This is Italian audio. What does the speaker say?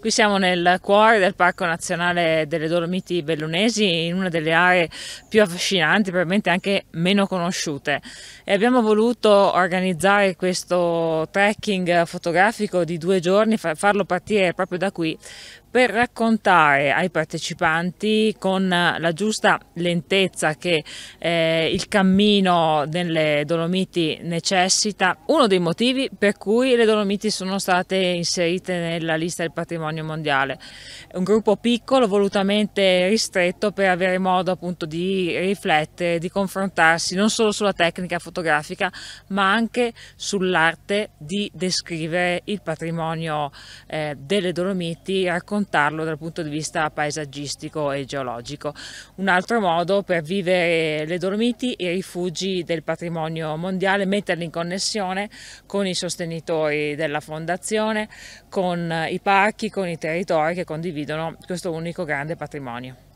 Qui siamo nel cuore del Parco Nazionale delle Dolomiti Bellunesi, in una delle aree più affascinanti, probabilmente anche meno conosciute. E abbiamo voluto organizzare questo trekking fotografico di due giorni, farlo partire proprio da qui, per raccontare ai partecipanti con la giusta lentezza che eh, il cammino delle Dolomiti necessita, uno dei motivi per cui le Dolomiti sono state inserite nella lista del patrimonio patrimonio mondiale. È un gruppo piccolo, volutamente ristretto per avere modo appunto di riflettere, di confrontarsi non solo sulla tecnica fotografica ma anche sull'arte di descrivere il patrimonio eh, delle Dolomiti, raccontarlo dal punto di vista paesaggistico e geologico. Un altro modo per vivere le Dolomiti e i rifugi del patrimonio mondiale, metterli in connessione con i sostenitori della fondazione, con i parchi, con con i territori che condividono questo unico grande patrimonio.